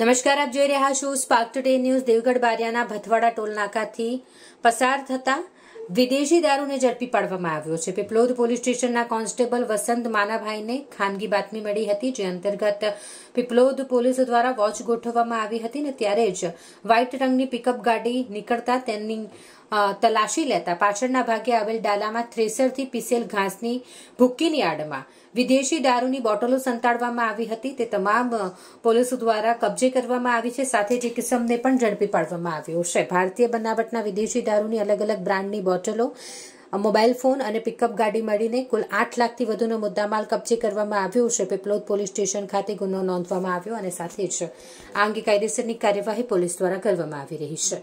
નમસ્કાર આપ જોઈ રહ્યા છો સ્પાર્ક ટુડે ન્યૂઝ દેવગઢ બારિયાના ભથવાડા ટોલનાકાથી પસાર થતા વિદેશી દારૂને ઝડપી પાડવામાં આવ્યો છે પીપલોદ પોલીસ સ્ટેશનના કોન્સ્ટેબલ વસંત માનાભાઈને ખાનગી બાતમી મળી હતી જે અંતર્ગત પીપલોદ પોલીસ દ્વારા વોચ ગોઠવવામાં આવી હતી ને ત્યારે જ વ્હાઇટ રંગની પિકઅપ ગાડી નીકળતા તેની તલાશી લેતા પાછળના ભાગે આવેલ ડાલામાં થ્રેસરથી પીસેલ ઘાસની ભૂક્કીની આડમાં વિદેશી દારૂની બોટલો સંતાડવામાં આવી હતી તે તમામ પોલીસ દ્વારા કબજે કરવામાં આવી છે સાથે જે કિસમને પણ ઝડપી પાડવામાં આવ્યો છે ભારતીય બનાવટના વિદેશી દારૂની અલગ અલગ બ્રાન્ડની બોટલો મોબાઈલ ફોન અને પિકઅપ ગાડી મળીને કુલ આઠ લાખથી વધુનો મુદ્દામાલ કબજે કરવામાં આવ્યો છે પેપલોદ પોલીસ સ્ટેશન ખાતે ગુનો નોંધવામાં આવ્યો અને સાથે જ આ અંગે કાયદેસરની કાર્યવાહી પોલીસ દ્વારા કરવામાં આવી રહી છે